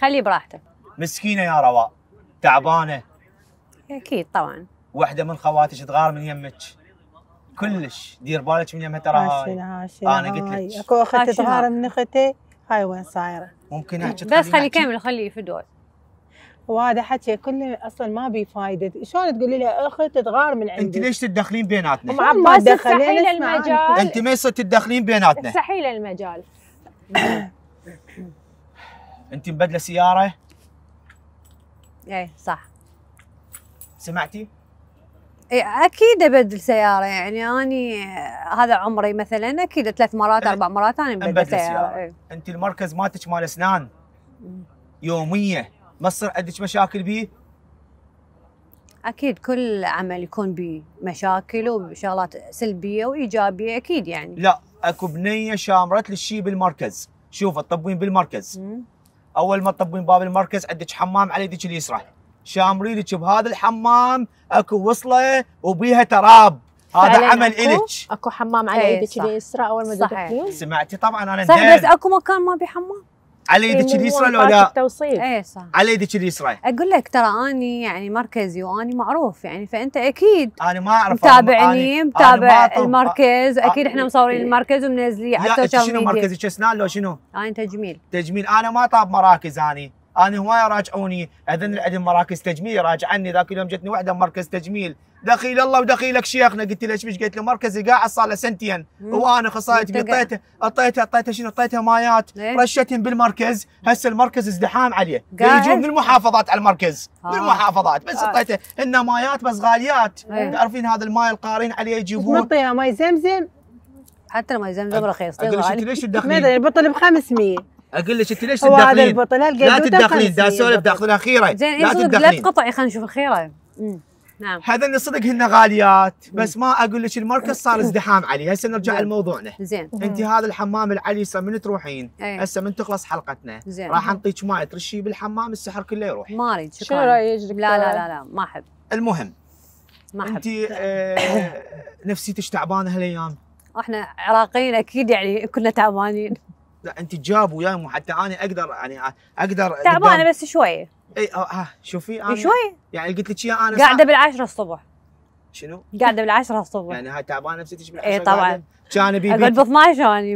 خليه براحته مسكينه يا رواء تعبانه اكيد طبعا وحده من خواتك تغار من يمك كلش دير بالك من يمها ترى هاي انا قلت لك اكو اخت تغار من اختي هاي وين صايره ممكن احكي بس خليه يكمل خليه يفدوه وهذا حكي كله اصلا ما بي فايده شلون تقولي لي اخت تغار من عندي انت ليش تتدخلين بيناتنا ما تدخلين المجال انت ما تتدخلين بيناتنا مستحيل المجال انت مبدله سياره ايه صح سمعتي إيه اكيد ابدل سياره يعني اني هذا عمري مثلا اكيد ثلاث مرات اربع مرات انا مبدل سياره, سيارة. إيه. انت المركز مالتك مال اسنان يوميه ما تصير عندك مشاكل بيه اكيد كل عمل يكون بيه مشاكل وشغلات سلبيه وايجابيه اكيد يعني لا اكو بنيه شامرت للشي بالمركز شوف الطبوين بالمركز مم. اول ما تطبين باب المركز عندك حمام على يدك اليسرى شامري لك بهذا الحمام اكو وصله وبيها تراب هذا عمل إلك اكو حمام على إيه، يدك اليسرى اول ما تدخلين سمعتي طبعا انا صح بس اكو مكان ما بي حمام على يدك اليسرى إيه، لو لا التوصيل اي صح على يدك اليسرى اقول لك ترى اني يعني مركزي واني معروف يعني فانت اكيد انا ما اعرف متابعني متابع المركز اكيد احنا مصورين المركز ومنزلين على السوشيال ميديا شنو مركزك اسنان لو شنو؟ انا تجميل تجميل انا ما طاب مراكز اني انا هواي راجعوني اذن عندهم مراكز تجميل راجعني ذاك اليوم جتني وحده مركز تجميل دخيل الله ودخيلك شيخنا قلت له ايش قلت له مركزي قاعد صار له سنتين وانا خصائتي قطيته قطيته قطيته شنو قطيته مايات رشتهم بالمركز هسه المركز ازدحام عليه يجون من المحافظات على المركز آه. من المحافظات بس قطيته آه. انه مايات بس غاليات إيه. تعرفين هذا الماي القارين عليه يجيبون نعطيها ماي زمزم حتى ماي زمزم رخيص ليش تدخلين؟ البطل ب 500 اقول لك انت ليش تدخلين؟ لا تدخلين دا سولف داخلين خيره زين لا تدخلين لا تقطعي خلينا نشوف الخيره نعم. نعم هذا اللي صدق هن غاليات بس ما اقول لك المركز صار ازدحام علي هسه نرجع لموضوعنا زين انت هذا الحمام العليسه من تروحين إيه. هسه من تخلص حلقتنا زين راح انطيك ماي ترشي بالحمام السحر كله يروح ما اريد شكرا رايك لا لا لا لا ما احب المهم ما احب انت آه، نفسيتك تعبانه هالايام احنا عراقيين اكيد يعني كنا تعبانين لا انت جاب وياي حتى انا اقدر يعني اقدر تعبانه بس شوي اي ها آه، آه، شوفي انا شوي يعني قلت لك اياها انا قاعده بالعشرة الصبح شنو؟ قاعده بالعشرة الصبح يعني هاي تعبانه نفسيتك بالعشرة اي طبعا كان بي اقعد ب 12 انا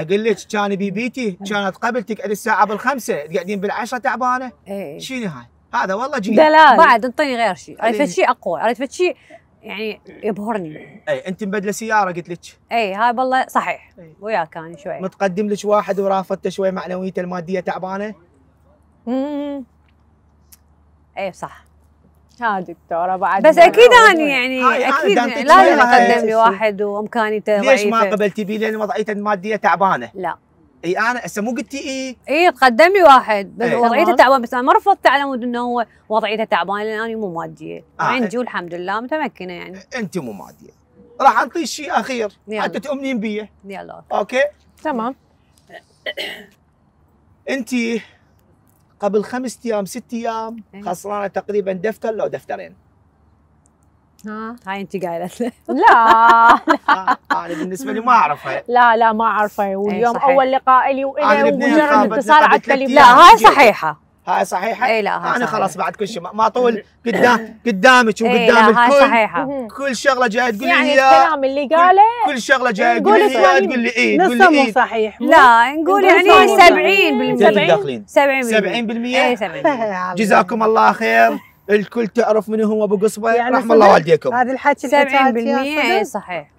اقول لك كان بيبيتي كانت قبل تقعد الساعه بالخمسه قاعدين بالعشرة تعبانه اي شنو هاي؟ هذا والله جيد دلال بعد انطيني غير شيء اريد شيء اقوى اريد شيء يعني يبهرني اي انت مبدله سياره قلت لك اي هاي والله صحيح وياك كان شوي متقدم لك واحد ورافضته شوي معنويته الماديه تعبانه امم اي صح ها دكتورة بعد بس اكيد انا يعني اكيد لازم اقدم لي واحد وامكانيته ضعيفه ليش ما قبلتي بيه لان وضعيته الماديه تعبانه؟ لا اي انا هسه مو قلتي اي اي تقدم لي واحد بس إيه. وضعيته تعبان بس انا ما رفضته على مود انه هو وضعيته تعبان لان انا مو ماديه آه. عندي والحمد لله متمكنه يعني انت مو ماديه راح اعطيك شيء اخير حتى تؤمنين بي يلا اوكي تمام انت قبل خمس ايام ست ايام خسرانه تقريبا دفتر لو دفترين ها هاي انت قايله لا آه، آه، انا بالنسبه لي ما اعرفها لا لا ما اعرفها إيه، واليوم اول لقاء لي والي ومجرد اتصال على التليفون لا هاي صحيحه هاي صحيحه؟ اي لا هاي انا خلاص بعد كل شيء ما اطول قدام إيه، قدامك إيه، وقدام الكل هاي صحيحه كل شغله جايه تقول يعني لي يعني الكلام اللي قاله كل شغله جايه تقول لي اياه تقول لي اي تقول لي اي صحيح لا نقول يعني 70% 70% 70% اي 70% جزاكم الله خير الكل تعرف من هو ابو قصبه يعني رحم الله والديكم هذا الحكي 70% اي صحيح